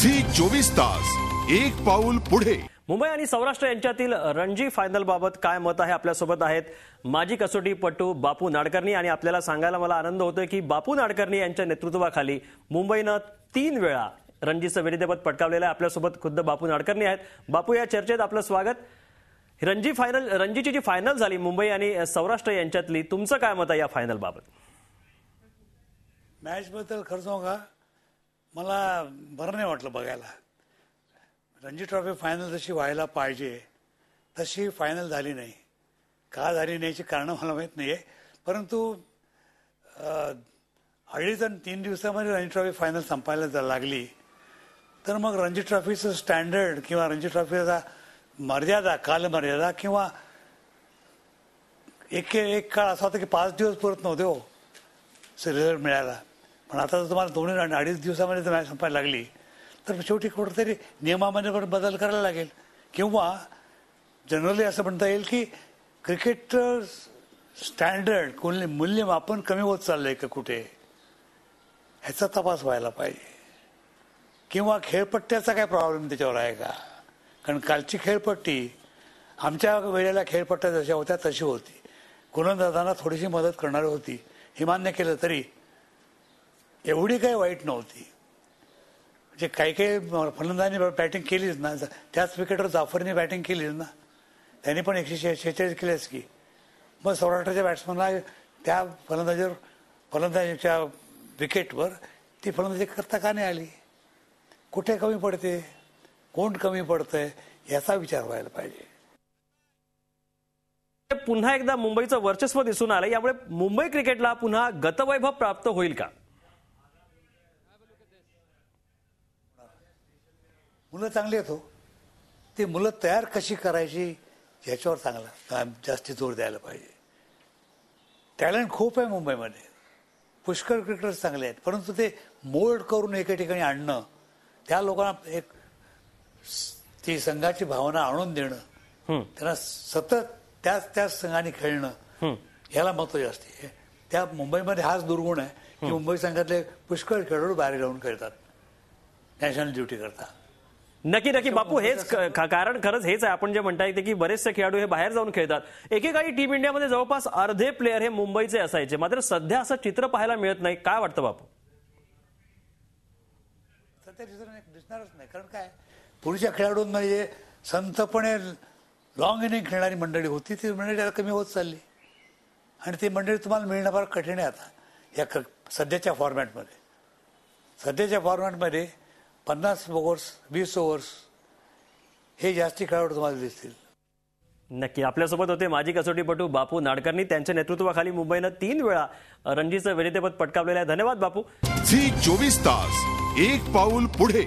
जी चोवीस तास एक पाऊल पुढे मुंबई आणि सौराष्ट्र यांच्यातील रणजी फायनल बाबत काय मत आहे आपल्यासोबत आहेत माजी कसोटीपटू बापू नाडकर्णी आणि आपल्याला सांगायला मला आनंद होतोय की बापू नाडकर्णी यांच्या नेतृत्वाखाली मुंबईनं तीन वेळा रणजीचं विजेतेपद पटकावलेलं आहे आपल्यासोबत खुद्द बापू नाडकर्णी आहेत बापू या चर्चेत आपलं स्वागत रणजी फायनल रणजीची जी फायनल झाली मुंबई आणि सौराष्ट्र यांच्यातली तुमचं काय मत आहे या फायनल मॅच मॅचबद्दल खर्च का मला बरं नाही वाटलं बघायला रणजी ट्रॉफी फायनल जशी व्हायला पाहिजे तशी फायनल झाली नाही का झाली याची कारणं मला माहीत नाही आहे परंतु अडीच आणि तीन दिवसामध्ये रणजी ट्रॉफी फायनल संपायला लागली तर मग रणजी ट्रॉफीचं स्टँडर्ड किंवा रणजी ट्रॉफीचा मर्यादा कालमर्यादा किंवा एक एक काळ असा होता की पाच दिवस पुरत नव्हते हो रिझल्ट मिळायला पण आता जर तुम्हाला दोन अडीच दिवसामध्ये जर मॅच संपायला लागली तर शेवटी कुठंतरी नियमामध्ये पण बदल करायला लागेल किंवा जनरली असं म्हणता येईल की क्रिकेट स्टँडर्ड मूल्य मूल्यमापन कमी होत आहे का कुठे ह्याचा तपास व्हायला पाहिजे किंवा खेळपट्ट्याचा काय प्रॉब्लेम त्याच्यावर आहे का कारण कालची खेळपट्टी आमच्या वेळेला खेळपट्ट्या जशा होत्या तशी होती गोलंदाजांना थोडीशी मदत करणारी होती हे मान्य केलं तरी एवढी काही वाईट नव्हती म्हणजे काही काही फलंदाजांनी बॅटिंग केलीच ना त्याच विकेटवर जाफरने बॅटिंग केलीच ना त्यांनी पण एकशे शे शेहेचाळीस केलेच की मग सौराष्ट्राच्या बॅट्समनला त्या फलंदाजीवर फलंदाजीच्या विकेटवर ती फलंदाजी करता का नाही आली कुठे कमी पडते कोण कमी पडतंय याचा विचार व्हायला पाहिजे पुन्हा एकदा मुंबईचं वर्चस्व दिसून आलं यामुळे मुंबई क्रिकेटला पुन्हा गतवैभव प्राप्त होईल का मुलं चांगली येतो हो. ती मुलं तयार कशी करायची याच्यावर चांगला जास्ती जोर द्यायला पाहिजे टॅलेंट खूप आहे मुंबईमध्ये पुष्कळ क्रिकेटर्स चांगले आहेत परंतु ते मोल्ड करून एका ठिकाणी आणणं त्या लोकांना एक ती संघाची भावना आणून देणं त्यांना सतत त्याच त्याच संघाने खेळणं याला महत्व जास्त आहे त्या मुंबईमध्ये हाच दुर्गुण आहे की मुंबई संघातले पुष्कळ खेळाडू बाहेर जाऊन खेळतात नॅशनल ड्युटी करता नक्की नक्की बापू हेच कारण खरंच हेच आहे आपण जे म्हणता येते की बरेचसे खेळाडू हे बाहेर जाऊन खेळतात एकेकाळी टीम इंडियामध्ये जवळपास अर्धे प्लेअर हे मुंबईचे असायचे मात्र सध्या असं चित्र पाहायला मिळत नाही काय वाटतं बापू सध्या दिसणारच नाही कारण काय पुढच्या खेळाडूंमध्ये संतपणे लॉंग इनिंग खेळणारी मंडळी होती ती मंडळी आता कमी होत चालली आणि ती मंडळी तुम्हाला मिळणं फार कठीण आहे आता या सध्याच्या फॉर्मॅटमध्ये सध्याच्या फॉर्मॅटमध्ये पन्नास ओव्हर्स वीस ओव्हर्स हे जास्ती खेळाडू तुम्हाला दिसतील नक्की आपल्यासोबत होते माजी कसोटीपटू बापू नाडकर्णी त्यांच्या नेतृत्वाखाली मुंबईनं तीन वेळा रणजीचं विजेतेपद पटकावलेलं आहे धन्यवाद बापू झी चोवीस तास एक पाऊल पुढे